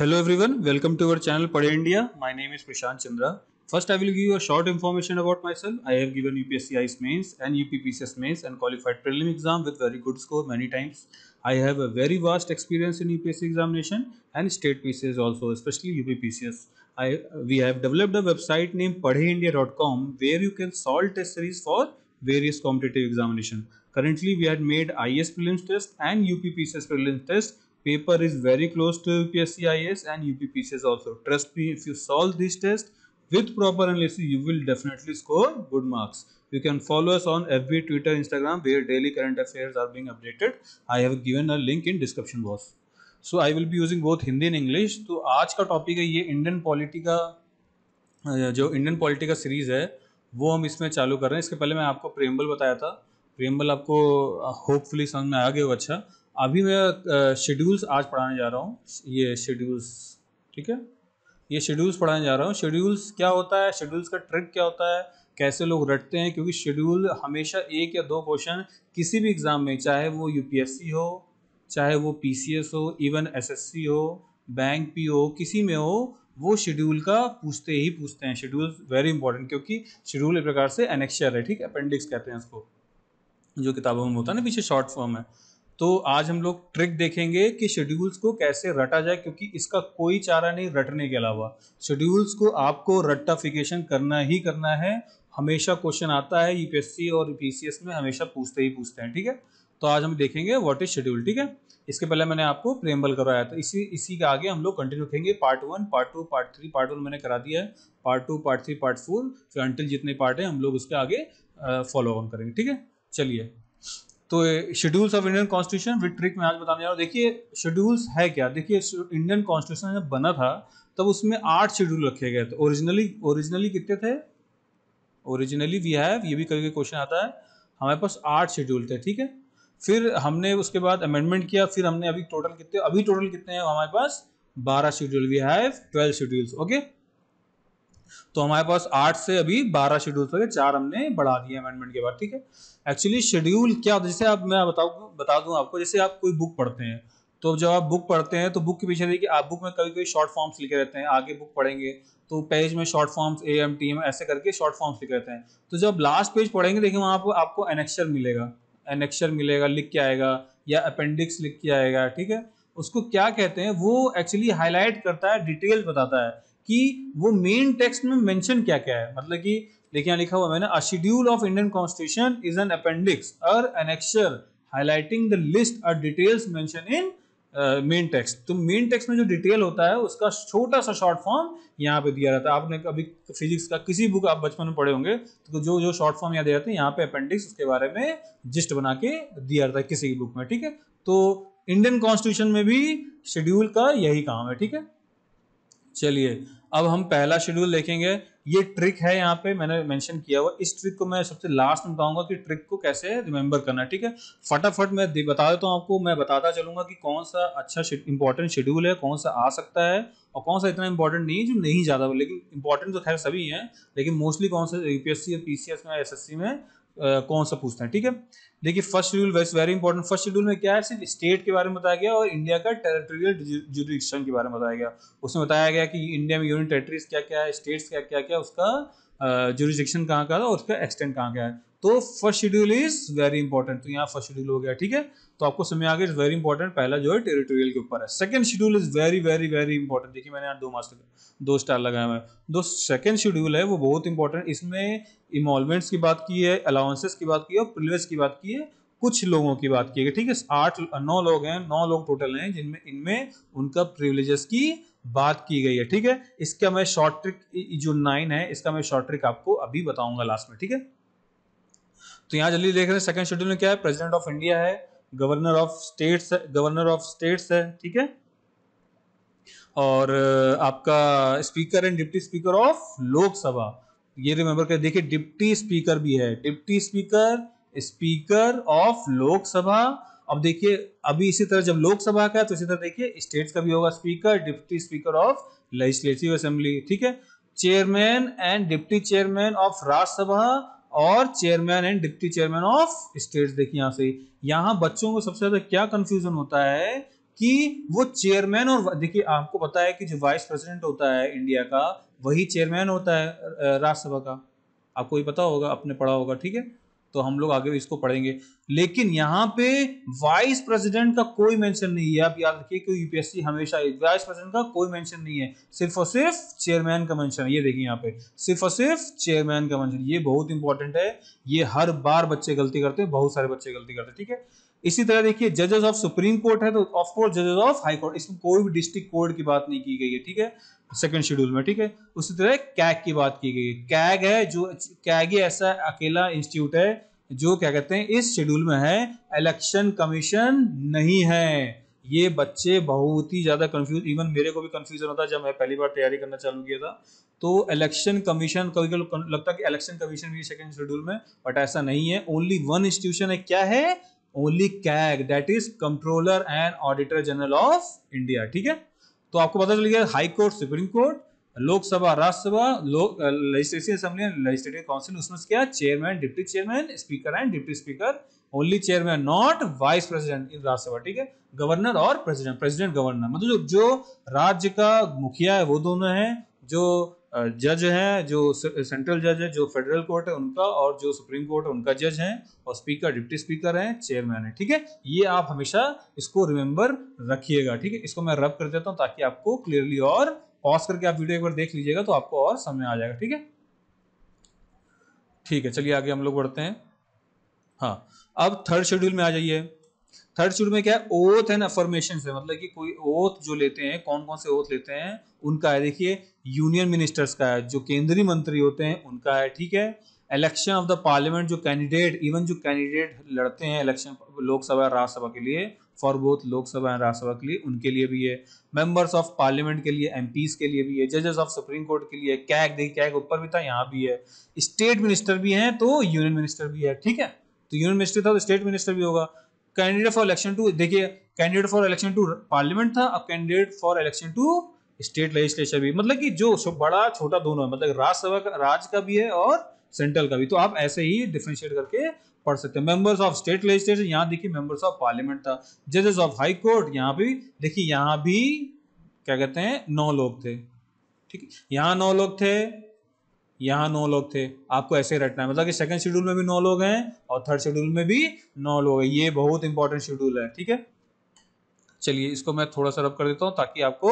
Hello everyone, welcome to our channel Pade India. My name is Prashant Chandra. First, I will give you a short information about myself. I have given UPSC ICE mains and UPPCS mains and qualified prelim exam with very good score many times. I have a very vast experience in UPSC examination and state PCS also, especially UPPCS. I, we have developed a website named padheindia.com where you can solve test series for various competitive examination. Currently, we had made IS prelims test and UPPCS prelims test paper is very close to UPSC IAS and UPPCS also. Trust me, if you solve this test with proper analysis, you will definitely score good marks. You can follow us on FB, Twitter, Instagram where daily current affairs are being updated. I have given a link in description box. So I will be using both Hindi and English तो आज का topic है ये Indian polity का जो Indian polity का series है वो हम इसमें चालू कर रहे हैं इसके पहले मैं आपको प्रेम्बल बताया था प्रेम्बल आपको होपफुली समझ में आ गया हो अच्छा अभी मैं शेड्यूल्स आज पढ़ाने जा रहा हूँ ये शेड्यूल्स ठीक है ये शेड्यूल्स पढ़ाने जा रहा हूँ शेड्यूल्स क्या होता है शेड्यूल्स का ट्रिक क्या होता है कैसे लोग रटते हैं क्योंकि शेड्यूल हमेशा एक या दो क्वेश्चन किसी भी एग्ज़ाम में चाहे वो यूपीएससी हो चाहे वो पीसीएस हो इवन एसएससी हो बैंक पी हो किसी में हो वो शेड्यूल का पूछते ही पूछते हैं शेड्यूल वेरी इंपॉर्टेंट क्योंकि शेड्यूल एक प्रकार से एनेक्शर है ठीक है अपेंडिक्स कहते हैं इसको जो किताबों में होता है ना पीछे शॉर्ट फॉर्म है तो आज हम लोग ट्रिक देखेंगे कि शेड्यूल्स को कैसे रटा जाए क्योंकि इसका कोई चारा नहीं रटने के अलावा शेड्यूल्स को आपको रट्टाफिकेशन करना ही करना है हमेशा क्वेश्चन आता है यूपीएससी e और पीसीएस में हमेशा पूछते ही पूछते हैं ठीक है तो आज हम देखेंगे व्हाट इज शेड्यूल ठीक है इसके पहले मैंने आपको प्रेम्बल करवाया था इसी इसी के आगे हम लोग कंटिन्यू रखेंगे part one part two part three part one मैंने करा दिया है part two part three part four फिर अंटिल जितने पार्ट हैं हम लोग उसके आगे फॉलो ऑन करेंगे ठीक है चलिए तो schedules of Indian constitution with trick मैं आज बताने जा रहा हूँ देखिए शेड्यूल्स है क्या देखिए इंडियन कॉन्स्टिट्यूशन जब बना था तब उसमें आठ शेड्यूल रखे गए थे ओरिजिनली ओरिजिनली कितने थे ओरिजिनली वी हैव ये भी कभी कभी क्वेश्चन आता है हमारे पास आठ शेड्यूल थे ठीक है फिर हमने उसके बाद अमेंडमेंट किया फिर हमने अभी टोटल कितने अभी टोटल कितने हैं हमारे पास बारह schedule we have twelve schedules okay तो हमारे पास आठ से अभी बारह शेड्यूल पर चार हमने बढ़ा दिए अमेंडमेंट के बाद ठीक है एक्चुअली शेड्यूल क्या होता है जैसे आप मैं बताऊँ बता दूं आपको जैसे आप कोई बुक पढ़ते हैं तो जब आप बुक पढ़ते हैं तो बुक के पीछे देखिए आप बुक में कभी कभी शॉर्ट फॉर्म्स लिखे रहते हैं आगे बुक पढ़ेंगे तो पेज में short forms A M T M ऐसे करके शॉर्ट फॉर्म्स लिखे रहते हैं तो जब लास्ट पेज पढ़ेंगे देखिए वहाँ पर आपको एनेक्शर मिलेगा एनेक्शर मिलेगा लिख के आएगा या अपेंडिक्स लिख के आएगा ठीक है उसको क्या कहते हैं वो एक्चुअली हाईलाइट करता है डिटेल्स बताता है कि वो मेन टेक्स्ट में मेंशन क्या क्या है मतलब कि देखिए यहाँ लिखा हुआ मैंने a schedule of Indian constitution is an appendix और एनेक्शर हाईलाइटिंग द लिस्ट और details mention in main text तो मेन टेक्स्ट में जो डिटेल होता है उसका छोटा सा शॉर्ट फॉर्म यहाँ पे दिया जाता है आपने अभी फिजिक्स का किसी बुक आप बचपन में पढ़े होंगे तो जो जो शॉर्ट फॉर्म यहाँ दिया जाता है यहाँ पे अपेंडिक्स उसके बारे में जिस्ट बना के दिया जाता है किसी बुक में ठीक है तो इंडियन कॉन्स्टिट्यूशन में भी शेड्यूल का यही काम है ठीक है चलिए अब हम पहला शेड्यूल देखेंगे ये ट्रिक है यहाँ पे मैंने मेंशन किया हुआ इस ट्रिक को मैं सबसे लास्ट में बताऊंगा कि ट्रिक को कैसे रिमेंबर करना ठीक है फटाफट मैं बता देता हूँ आपको मैं बताता चलूंगा कि कौन सा अच्छा इंपॉर्टेंट शेड्यूल है कौन सा आ सकता है और कौन सा इतना इंपॉर्टेंट नहीं है जो नहीं ज़्यादा लेकिन इंपॉर्टेंट तो खैर सभी है लेकिन मोस्टली कौन सा यूपीएससी या पीसीएस में एस में कौन सा पूछता है ठीक है देखिए first schedule very important first schedule में क्या है सिर्फ स्टेट के बारे में बताया गया और इंडिया का टेरिटोरियल जुडिशन के बारे में बताया गया उसमें बताया गया कि इंडिया में यूनियन टेरिटरीज क्या क्या है स्टेट्स क्या क्या क्या उसका जुडिक्शन कहाँ का है और उसका एक्सटेंड कहाँ का है तो first schedule is very important तो यहाँ फर्स्ट शेड्यूल हो गया ठीक है तो आपको समय आ गया वेरी इंपॉर्टेंट पहला जो है टेरिटोरियल के ऊपर है second schedule is very very very important देखिए मैंने यहाँ दो मास्टर दो स्टार लगाए हुए दो सेकंड शेड्यूल है वो बहुत इंपॉर्टेंट इसमें इमोलमेंट्स की बात की है अलाउंसेस की बात की है और प्रिविलेज की बात की है कुछ लोगों की बात की है ठीक है आठ नौ लोग हैं नौ लोग टोटल हैं जिनमें इनमें उनका प्रिविलेजेस की बात की गई है ठीक है इसका मैं शॉर्ट ट्रिक जो नाइन है इसका मैं शॉर्ट ट्रिक आपको अभी बताऊंगा लास्ट में ठीक है तो यहाँ जल्दी देख रहे हैं सेकंड शेड्यूल में क्या है प्रेसिडेंट ऑफ इंडिया है governor of states governor of states है ठीक है और uh, आपका speaker and deputy speaker of Lok Sabha ये रिमेंबर कर देखिए डिप्टी स्पीकर भी है deputy speaker speaker of Lok Sabha अब देखिए अभी इसी तरह जब लोकसभा का है तो इसी तरह देखिए स्टेट्स का भी होगा speaker deputy speaker of legislative assembly ठीक है chairman and deputy chairman of Rajya Sabha और chairman and deputy chairman of states देखिए यहां से यहां बच्चों को सबसे ज्यादा क्या कंफ्यूजन होता है कि वो चेयरमैन और देखिए आपको पता है कि जो वाइस प्रेसिडेंट होता है इंडिया का वही चेयरमैन होता है राज्यसभा का आपको ये पता होगा आपने पढ़ा होगा ठीक है तो हम लोग आगे इसको पढ़ेंगे लेकिन यहाँ पे वाइस प्रेसिडेंट का कोई मेंशन नहीं है आप याद रखिए कि यूपीएससी हमेशा वाइस प्रेसिडेंट का कोई मेंशन नहीं है सिर्फ और सिर्फ चेयरमैन का मेंशन है ये देखिए यहाँ पे सिर्फ और सिर्फ चेयरमैन का मेंशन ये बहुत इंपॉर्टेंट है ये हर बार बच्चे गलती करते हैं बहुत सारे बच्चे गलती करते हैं ठीक है इसी तरह देखिए जजेस ऑफ सुप्रीम कोर्ट है तो ऑफ कोर्स जजेस ऑफ हाई कोर्ट इसमें कोई भी डिस्ट्रिक्ट कोर्ट की बात नहीं की गई है ठीक है सेकंड शेड्यूल में ठीक है उसी तरह कैग की बात की गई कैग है जो कैग ही ऐसा अकेला इंस्टीट्यूट है जो क्या कहते हैं इस शेड्यूल में है इलेक्शन कमीशन नहीं है ये बच्चे बहुत ही ज़्यादा कंफ्यूज इवन मेरे को भी कंफ्यूजन होता जब मैं पहली बार तैयारी करना चालू किया था तो इलेक्शन कमीशन कभी कभी लगता कि इलेक्शन कमीशन भी सेकंड शेड्यूल में बट ऐसा नहीं है ओनली वन इंस्टीट्यूशन है क्या है only CAG that is controller and auditor general of India ठीक है तो आपको पता चल गया high court supreme court Lok Sabha Rajya Sabha Lok legislative assembly legislative council उसमें क्या chairman deputy chairman speaker and deputy speaker only chairman not vice president in Rajya Sabha ठीक है गवर्नर और प्रेसिडेंट प्रेसिडेंट गवर्नर मतलब जो, जो राज्य का मुखिया है वो दोनों है जो जज हैं जो सेंट्रल जज है जो फेडरल कोर्ट है उनका और जो सुप्रीम कोर्ट है उनका जज हैं और स्पीकर डिप्टी स्पीकर हैं चेयरमैन है ठीक है ये आप हमेशा इसको रिमेंबर रखिएगा ठीक है इसको मैं रब कर देता हूँ ताकि आपको क्लियरली और पॉज करके आप वीडियो एक बार देख लीजिएगा तो आपको और समय आ जाएगा ठीक है ठीक है चलिए आगे हम लोग बढ़ते हैं हाँ अब थर्ड शेड्यूल में आ जाइए थर्ड शेड्यूल में क्या है ओथ एंड अफर्मेशन है मतलब कि कोई ओथ जो लेते हैं कौन कौन से ओथ लेते हैं उनका है देखिए यूनियन मिनिस्टर्स का है जो केंद्रीय मंत्री होते हैं उनका है ठीक है इलेक्शन ऑफ द पार्लियामेंट जो कैंडिडेट इवन जो कैंडिडेट लड़ते हैं इलेक्शन लोकसभा और राज्यसभा के लिए for both Lok Sabha and Rajya Sabha के लिए उनके लिए भी है मेंबर्स ऑफ पार्लियामेंट के लिए एम के लिए भी है जजेस ऑफ सुप्रीम कोर्ट के लिए कैग देखिए कैग ऊपर भी था यहाँ भी है स्टेट मिनिस्टर भी हैं तो यूनियन मिनिस्टर भी है ठीक है तो यूनियन मिनिस्टर था तो स्टेट मिनिस्टर भी होगा कैंडिडेट फॉर इलेक्शन टू देखिए candidate for election to parliament था अब candidate for election to state legislature भी मतलब कि जो बड़ा छोटा दोनों है मतलब राज्यसभा का राज्य का भी है और सेंट्रल का भी तो आप ऐसे ही डिफ्रेंशिएट करके पढ़ सकते हैं मेंबर्स ऑफ स्टेट लेजिस्लेचर यहाँ देखिए मेंबर्स ऑफ पार्लियामेंट था जजेस ऑफ हाई कोर्ट यहाँ भी देखिए यहाँ भी क्या कहते हैं नौ लोग थे ठीक है यहाँ नौ लोग थे यहाँ नौ लोग थे आपको ऐसे रटना है मतलब कि सेकंड शेड्यूल में भी नौ लोग हैं और थर्ड शेड्यूल में भी नौ लोग हैं ये बहुत इंपॉर्टेंट शेड्यूल है ठीक है चलिए इसको मैं थोड़ा सा रब कर देता हूँ ताकि आपको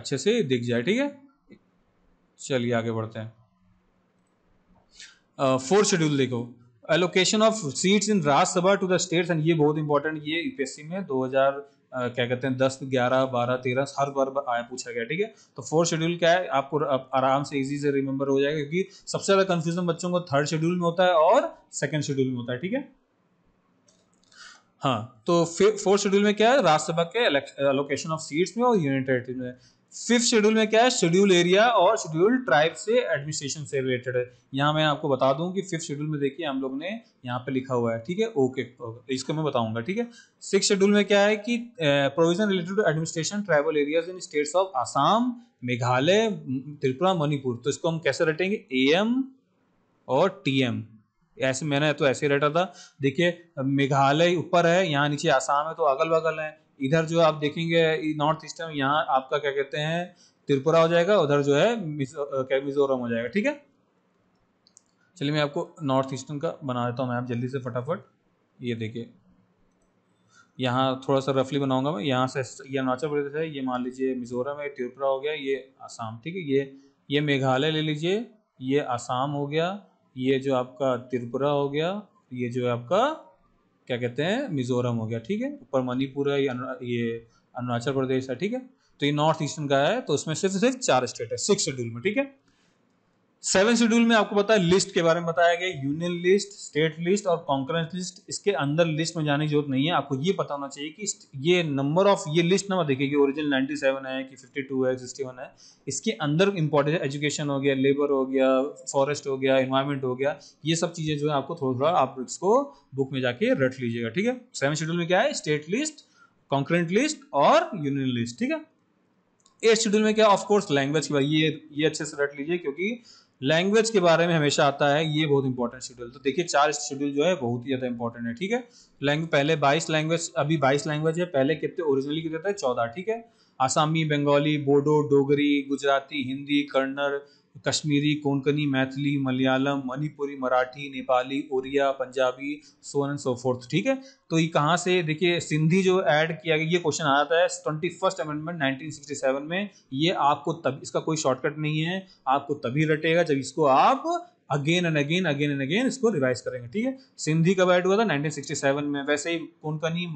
अच्छे से दिख जाए ठीक है चलिए आगे बढ़ते हैं फोर्थ शेड्यूल देखो allocation of seats in Rajya Sabha to the states and ये बहुत इंपॉर्टेंट ये यूपीएससी में 2000 Uh, क्या कहते हैं दस ग्यारह बारह तेरह हर बार आया पूछा गया ठीक है तो फोर्थ शेड्यूल क्या है आपको आराम से इजी से रिमेंबर हो जाएगा क्योंकि सबसे ज्यादा कंफ्यूजन बच्चों को थर्ड शेड्यूल में होता है और सेकेंड शेड्यूल में होता है ठीक है हाँ तो फोर्थ शेड्यूल में क्या है राज्यसभा के एलोकेशन ऑफ सीट्स में और यूनियन टेरिटरी में फिफ्थ शेड्यूल में क्या है शेड्यूल एरिया और शेड्यूल ट्राइब से एडमिनिस्ट्रेशन से रिलेटेड है यहाँ मैं आपको बता दूं कि फिफ्थ शेड्यूल में देखिए हम लोग ने यहाँ पे लिखा हुआ है ठीक है ओके इसको मैं बताऊंगा ठीक है सिक्स शेड्यूल में क्या है कि provision related to administration tribal areas in states of Assam Meghalaya Tripura Manipur तो इसको हम कैसे रटेंगे ए एम और टी एम ऐसे मैंने तो ऐसे रटा था देखिये मेघालय ऊपर है यहाँ नीचे आसाम है तो अगल बगल है इधर जो आप देखेंगे नॉर्थ ईस्टर्न यहाँ आपका क्या कहते हैं त्रिपुरा हो जाएगा उधर जो है मिजोरम हो जाएगा ठीक है चलिए मैं आपको नॉर्थ ईस्टर्न का बना देता हूँ मैं आप जल्दी से फटाफट ये देखिए यहाँ थोड़ा सा रफली बनाऊंगा मैं यहाँ से ये अरुणाचल प्रदेश है ये मान लीजिए मिजोरम है त्रिपुरा हो गया ये आसाम ठीक है ये ये मेघालय ले लीजिए ये आसाम हो गया ये जो आपका त्रिपुरा हो गया ये जो है आपका क्या कहते हैं मिजोरम हो गया ठीक है ऊपर मणिपुर है ये अरुणाचल प्रदेश है ठीक है तो ये नॉर्थ ईस्टर्न का है तो उसमें सिर्फ सिर्फ चार स्टेट है सिक्स शेड्यूल में ठीक है सेवन शेड्यूल में आपको पता है लिस्ट के बारे में बताया गया यूनियन लिस्ट स्टेट लिस्ट और कॉन्करेंस लिस्ट इसके अंदर लिस्ट में जाने की जरूरत नहीं है आपको ये पता होना चाहिए कि ये नंबर ऑफ ये लिस्ट ना देखिए कि ओरिजिन 97 है कि 52 है 61 है इसके अंदर इंपॉर्टेंट एजुकेशन हो गया लेबर हो गया फॉरेस्ट हो गया इन्वायरमेंट हो गया ये सब चीज़ें जो है आपको थोड़ा थोड़ा आप इसको बुक में जाके रट लीजिएगा ठीक है सेवन शेड्यूल में क्या है स्टेट लिस्ट कॉन्करेंट लिस्ट और यूनियन लिस्ट ठीक है एट शेड्यूल में क्या ऑफकोर्स लैंग्वेज की ये ये अच्छे से रट लीजिए क्योंकि लैंग्वेज के बारे में हमेशा आता है ये बहुत इंपॉर्टेंट शेड्यूल तो देखिए चार शेड्यूल जो है बहुत ही ज़्यादा इंपॉर्टेंट है ठीक है लैंग्वेज पहले बाईस लैंग्वेज अभी बाईस लैंग्वेज है पहले कितने ओरिजिनली कितने थे चौदह ठीक है Assamese Bengali Bodo Dogri Gujarati Hindi Kannada Kashmiri Konkani Maithili Malayalam Manipuri Marathi Nepali Oriya Punjabi so and so forth ठीक है तो ये कहाँ से देखिए सिंधी जो ऐड किया गया ये क्वेश्चन आ जाता है ट्वेंटी फर्स्ट अमेंडमेंट सेवन में ये आपको तब इसका कोई शॉर्टकट नहीं है आपको तभी रटेगा जब इसको आप again and again again and again इसको रिवाइज करेंगे ठीक है सिंधी कब ऐड हुआ था 1967 में वैसे ही Konkani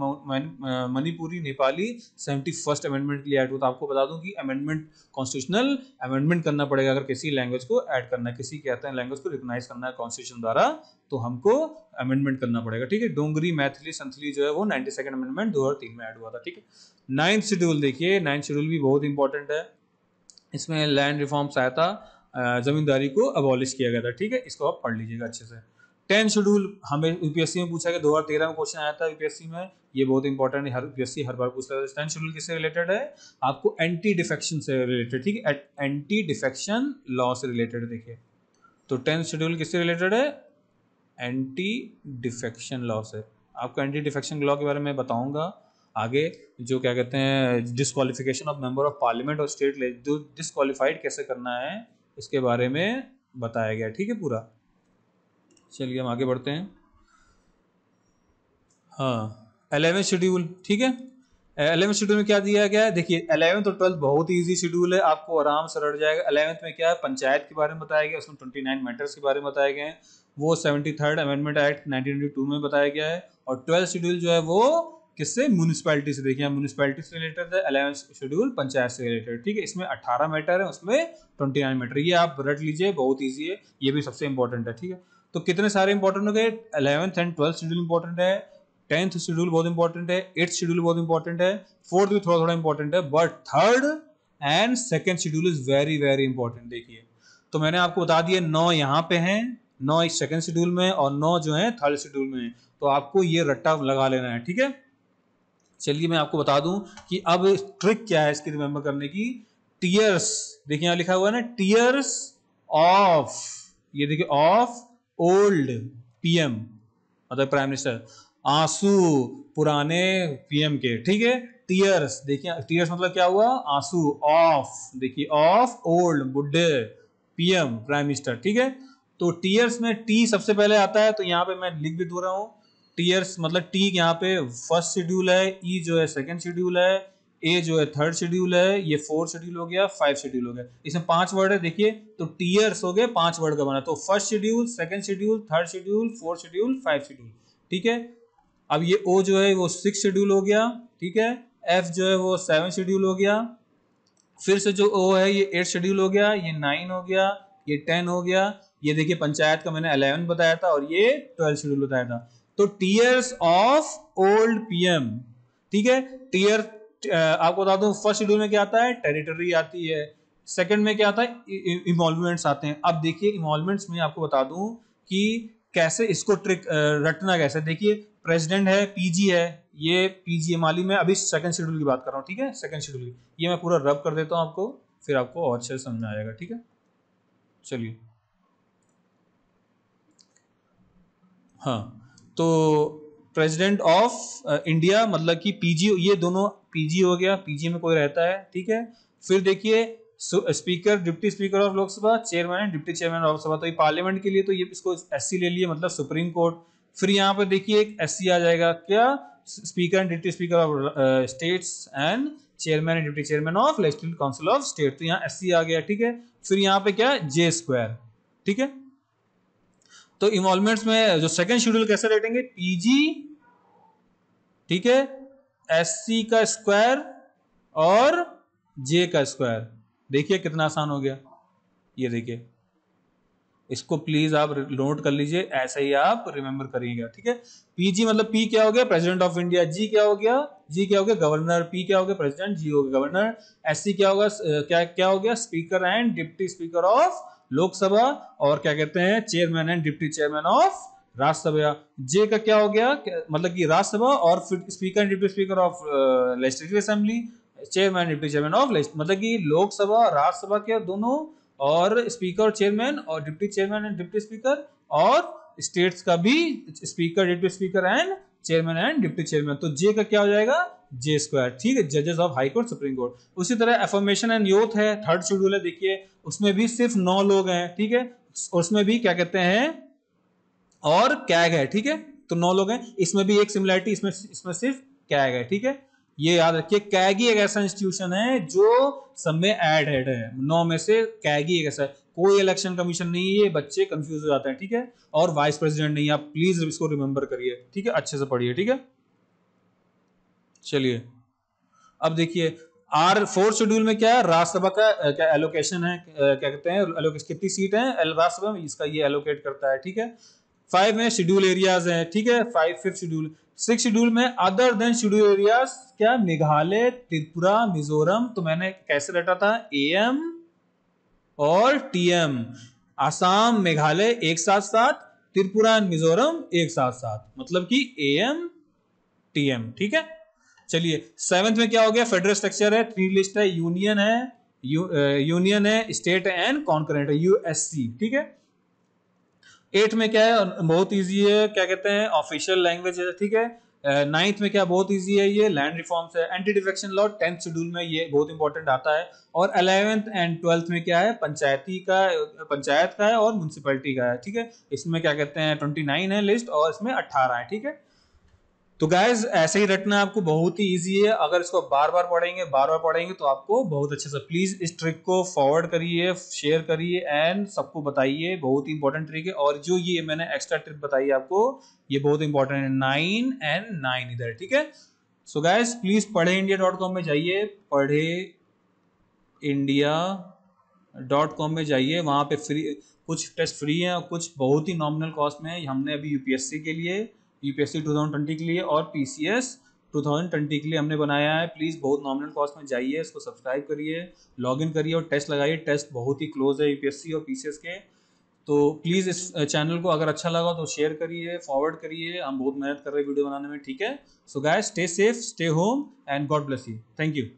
Manipuri Nepali seventy first amendment के लिए ऐड हुआ था आपको बता दूं कि अमेंडमेंट कॉन्स्टिट्यूशनल अमेंडमेंट करना पड़ेगा अगर किसी लैंग्वेज को ऐड करना है किसी कहते हैं लैंग्वेज को रिकोगनाइज करना है कॉन्स्टिट्यूशन द्वारा तो हमको अमेंडमेंट करना पड़ेगा ठीक है डोंगरी मैथिली संथली जो है वो नाइनटी सेकेंड अमेंडमेंट दो में ऐड हुआ था ठीक है नाइन्थ शेड्यूल देखिए नाइन्थ शेड्यूल भी बहुत इंपॉर्टेंट है इसमें लैंड रिफॉर्म्स आया था जमींदारी को अबॉलिश किया गया था ठीक है इसको आप पढ़ लीजिएगा अच्छे से टेन शेड्यूल हमें यूपीएससी में पूछा गया दो हज़ार तेरह में क्वेश्चन आया था यूपीएससी में ये बहुत इंपॉर्टेंट है हर यूपीएससी हर बार पूछता है टेन शेड्यूल किससे रिलेटेड है आपको एंटी डिफेक्शन से रिलेटेड ठीक है एंटी डिफेक्शन लॉ से रिलेटेड देखिए तो टेंथ शेड्यूल किससे रिलेटेड है एंटी डिफेक्शन लॉ से आपको एंटी डिफेक्शन लॉ के बारे में बताऊंगा आगे जो क्या कहते हैं disqualification of member of parliament और स्टेट जो डिस्कालीफाइड कैसे करना है इसके बारे में बताया गया ठीक है पूरा चलिए हम आगे बढ़ते हैं हाँ एलेवेंथ शेड्यूल ठीक है एलेवेंथ शेड्यूल में क्या दिया गया है देखिए अलेवेंथ और ट्वेल्थ बहुत ही ईजी शेड्यूल है आपको आराम से रट जाएगा अलेवेंथ में क्या है पंचायत के बारे में बताया गया उसमें ट्वेंटी नाइन मैटर्स के बारे में बताए गए हैं वो seventy third amendment act nineteen में बताया गया है और ट्वेल्थ शेड्यूल जो है वो किससे म्यूनिसपैलिटी से देखिए म्यूनसिपैलिटी से रिलेटेड है अलायंस शेड्यूल पंचायत से रिलेटेड ठीक है इसमें 18 मैटर है उसमें 29 मैटर ये आप रट लीजिए बहुत ईजी है ये भी सबसे इंपॉर्टेंट है ठीक है तो कितने सारे इंपॉर्टेंट हो गए eleventh and twelfth schedule important है टेंथ शेड्यूल बहुत इंपॉर्टेंट है एट्थ शेड्यूल बहुत इंपॉर्टेंट है फोर्थ भी थोड़ा थोड़ा इंपॉर्टेंट है but third and second schedule is very very important देखिए तो मैंने आपको बता दिया नौ यहाँ पे हैं नौ इस सेकेंड शेड्यूल में और नौ जो है थर्ड शेड्यूल में है तो आपको ये रट्टा लगा लेना है ठीक है चलिए मैं आपको बता दूं कि अब ट्रिक क्या है इसकी रिमेंबर करने की टीयर्स देखिए यहां लिखा हुआ है ना टीयर्स ऑफ ये देखिए ऑफ ओल्ड पीएम मतलब प्राइम मिनिस्टर आंसू पुराने पीएम के ठीक है टीयर्स देखिए टीयर्स मतलब क्या हुआ आंसू ऑफ देखिए ऑफ ओल्ड बुढ़े पीएम प्राइम मिनिस्टर ठीक है तो टीयर्स में टी सबसे पहले आता है तो यहाँ पे मैं लिख भी दू रहा हूं टीयर्स मतलब टी यहाँ पे फर्स्ट शेड्यूल है ई e जो है सेकंड शेड्यूल है ए जो है थर्ड शेड्यूल है ये फोर्थ शेड्यूल हो गया फाइव शेड्यूल हो गया इसमें पांच वर्ड है देखिए तो टीयर्स हो गए पांच वर्ड का बना तो first schedule second schedule third schedule fourth schedule five schedule ठीक है अब ये ओ जो है वो सिक्स शेड्यूल हो गया ठीक है एफ जो है वो सेवन शेड्यूल हो गया फिर से जो ओ है ये एट शेड्यूल हो गया ये नाइन हो गया ये टेन हो गया ये देखिए पंचायत का मैंने अलेवन बताया था और ये ट्वेल्व शेड्यूल बताया था तो टीयर्स ऑफ ओल्ड पीएम ठीक है टीयर uh, आपको बता दू फर्स्ट शेड्यूल में क्या आता है टेरिटरी आती है सेकंड में क्या आता है इन्वॉल्वमेंट्स आते हैं अब देखिए इन्वॉल्वमेंट्स में आपको बता दू कि कैसे इसको ट्रिक uh, रटना कैसे देखिए प्रेसिडेंट है पीजी है ये पीजी माली में अभी सेकंड शेड्यूल की बात कर रहा हूँ ठीक है सेकंड शेड्यूल की ये मैं पूरा रब कर देता हूँ आपको फिर आपको और अच्छे से समझ आएगा ठीक है चलिए हाँ तो प्रेसिडेंट ऑफ इंडिया मतलब कि पीजी ये दोनों पीजी हो गया पीजी में कोई रहता है ठीक है फिर देखिए speaker deputy speaker of Lok Sabha chairman deputy chairman of Lok Sabha तो ये पार्लियामेंट के लिए तो ये इसको एस ले लिए मतलब सुप्रीम कोर्ट फिर यहाँ पर देखिए एक एस आ जाएगा क्या speaker and deputy speaker of states and chairman and deputy chairman of legislative council of state तो यहाँ एस आ गया ठीक है फिर यहाँ पे क्या जे स्क्वायर ठीक है तो इन्वॉल्वमेंट्स में जो सेकंड शेड्यूल कैसे रटेंगे पीजी ठीक है एससी का स्क्वायर और जे का स्क्वायर देखिए कितना आसान हो गया ये देखिए इसको प्लीज आप नोट कर लीजिए ऐसे ही आप रिमेंबर करिएगा ठीक है पीजी मतलब पी क्या हो गया प्रेसिडेंट ऑफ इंडिया जी क्या हो गया जी क्या हो गया गवर्नर पी क्या हो गया प्रेसिडेंट जी हो गया गवर्नर एससी क्या होगा क्या क्या हो गया speaker and deputy speaker of Lok Sabha और क्या कहते हैं chairman and deputy chairman of Rajya Sabha J का क्या हो गया मतलब कि राज्यसभा और speaker and deputy speaker of legislative assembly chairman deputy chairman of मतलब कि लोकसभा राज्यसभा के दोनों और स्पीकर चेयरमैन और deputy chairman and deputy speaker और स्टेट्स का भी speaker deputy speaker and chairman and deputy chairman तो जे का क्या हो जाएगा जे स्क्वायर ठीक है जजेस of high court supreme court उसी तरह एफॉर्मेशन एंड यूथ है थर्ड शेड्यूल है देखिए उसमें भी सिर्फ नौ लोग हैं ठीक है उसमें भी क्या कहते हैं और कैग है ठीक है तो नौ लोग हैं इसमें भी एक सिमिलरिटी इसमें इसमें सिर्फ कैग है ठीक है ये याद रखिए कैग ही एक ऐसा इंस्टीट्यूशन है जो सब में एड हेड है नौ में से कैग ही एक ऐसा कोई इलेक्शन कमीशन नहीं है बच्चे कंफ्यूज हो जाते हैं ठीक है और वाइस प्रेसिडेंट नहीं आप प्लीज इसको रिमेंबर करिए ठीक है अच्छे से पढ़िए ठीक है थीके? चलिए अब देखिए आर फोर्थ शेड्यूल में क्या है राज्यसभा का क्या एलोकेशन है क्या कहते हैं कितनी सीट है राज्यसभा में इसका ये एलोकेट करता है ठीक है फाइव में शेड्यूल एरियाज हैं ठीक है five fifth schedule six schedule में अदर देन शेड्यूल एरियाज क्या मेघालय त्रिपुरा मिजोरम तो मैंने कैसे रटा था ए एम और टी एम आसाम मेघालय एक साथ साथ त्रिपुरा एंड मिजोरम एक साथ साथ मतलब कि ए एम टी एम ठीक है चलिए सेवंथ में क्या हो गया फेडरल स्ट्रक्चर है थ्री लिस्ट है यूनियन है यूनियन है स्टेट एंड कॉन्करेंट है यूएससी ठीक है एट में क्या है बहुत इजी है क्या कहते हैं ऑफिशियल लैंग्वेज है ठीक है नाइन्थ में क्या बहुत इजी है ये लैंड रिफॉर्म्स है anti defection law tenth schedule में ये बहुत इंपॉर्टेंट आता है और अलेवेंथ एंड ट्वेल्थ में क्या है पंचायती का पंचायत का है और म्यूनसिपलिटी का है ठीक है इसमें क्या कहते हैं ट्वेंटी नाइन है लिस्ट और इसमें अट्ठारह है ठीक है तो गाइज़ ऐसे ही रटना आपको बहुत ही ईजी है अगर इसको बार बार पढ़ेंगे बार बार पढ़ेंगे तो आपको बहुत अच्छे से प्लीज़ इस ट्रिक को फॉरवर्ड करिए शेयर करिए एंड सबको बताइए बहुत ही इंपॉर्टेंट ट्रिक है और जो ये मैंने एक्स्ट्रा ट्रिक बताई आपको ये बहुत इंपॉर्टेंट है नाइन एंड नाइन इधर ठीक है सो गाइज प्लीज़ पढ़े इंडिया डॉट कॉम में जाइए पढ़े इंडिया डॉट कॉम में जाइए वहाँ पे फ्री कुछ टेस्ट फ्री है और कुछ बहुत ही नॉमिनल कॉस्ट में हमने अभी यूपीएससी के लिए यूपीएससी 2020 के लिए और पीसीएस 2020 के लिए हमने बनाया है प्लीज़ बहुत नॉमिनल कॉस्ट में जाइए इसको सब्सक्राइब करिए लॉगिन करिए और टेस्ट लगाइए टेस्ट बहुत ही क्लोज है यूपीएससी और पीसीएस के तो प्लीज़ इस चैनल को अगर अच्छा लगा तो शेयर करिए फॉरवर्ड करिए हम बहुत मेहनत कर रहे हैं वीडियो बनाने में ठीक है so guys stay safe stay home and god bless you thank you